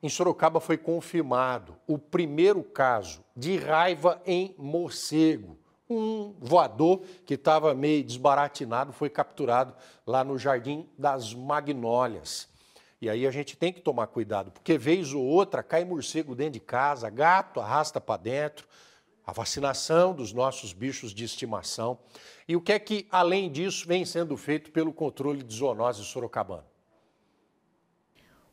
Em Sorocaba foi confirmado o primeiro caso de raiva em morcego. Um voador que estava meio desbaratinado foi capturado lá no Jardim das Magnólias. E aí a gente tem que tomar cuidado, porque vez ou outra cai morcego dentro de casa, gato arrasta para dentro, a vacinação dos nossos bichos de estimação. E o que é que, além disso, vem sendo feito pelo controle de zoonose sorocabana?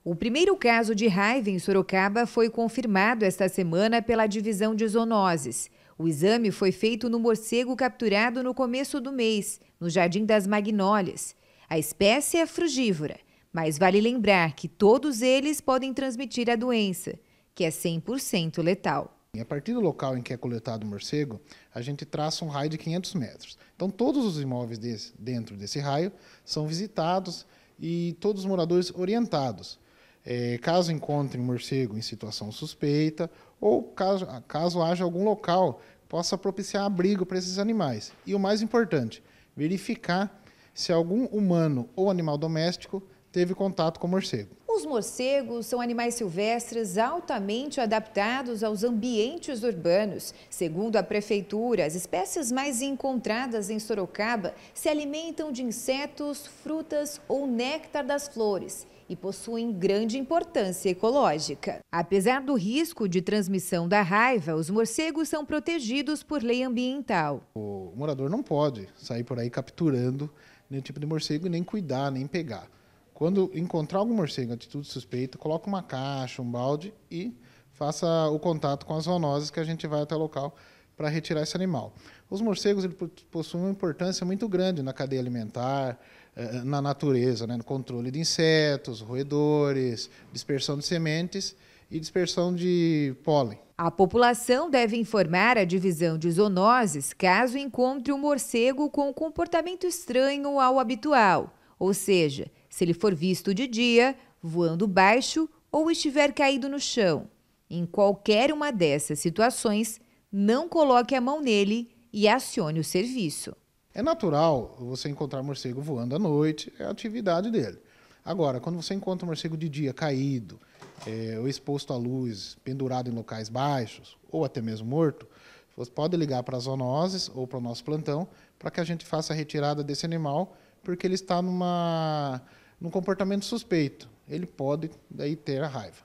O primeiro caso de raiva em Sorocaba foi confirmado esta semana pela divisão de zoonoses. O exame foi feito no morcego capturado no começo do mês, no Jardim das Magnólias. A espécie é frugívora, mas vale lembrar que todos eles podem transmitir a doença, que é 100% letal. A partir do local em que é coletado o morcego, a gente traça um raio de 500 metros. Então, todos os imóveis desse, dentro desse raio são visitados e todos os moradores orientados é, caso encontrem morcego em situação suspeita ou caso, caso haja algum local que possa propiciar abrigo para esses animais. E o mais importante, verificar se algum humano ou animal doméstico teve contato com morcego. Os morcegos são animais silvestres altamente adaptados aos ambientes urbanos. Segundo a prefeitura, as espécies mais encontradas em Sorocaba se alimentam de insetos, frutas ou néctar das flores e possuem grande importância ecológica. Apesar do risco de transmissão da raiva, os morcegos são protegidos por lei ambiental. O morador não pode sair por aí capturando nenhum tipo de morcego e nem cuidar, nem pegar. Quando encontrar algum morcego em atitude suspeita, coloque uma caixa, um balde e faça o contato com as zoonoses que a gente vai até o local para retirar esse animal. Os morcegos possuem uma importância muito grande na cadeia alimentar, eh, eh, na natureza, né? no controle de insetos, roedores, dispersão de sementes e dispersão de pólen. A população deve informar a divisão de zoonoses caso encontre um morcego com comportamento estranho ao habitual, ou seja, se ele for visto de dia, voando baixo ou estiver caído no chão. Em qualquer uma dessas situações, não coloque a mão nele e acione o serviço. É natural você encontrar morcego voando à noite, é a atividade dele. Agora, quando você encontra um morcego de dia caído, é, ou exposto à luz, pendurado em locais baixos, ou até mesmo morto, você pode ligar para as zoonoses ou para o nosso plantão para que a gente faça a retirada desse animal, porque ele está numa num comportamento suspeito. Ele pode daí ter a raiva.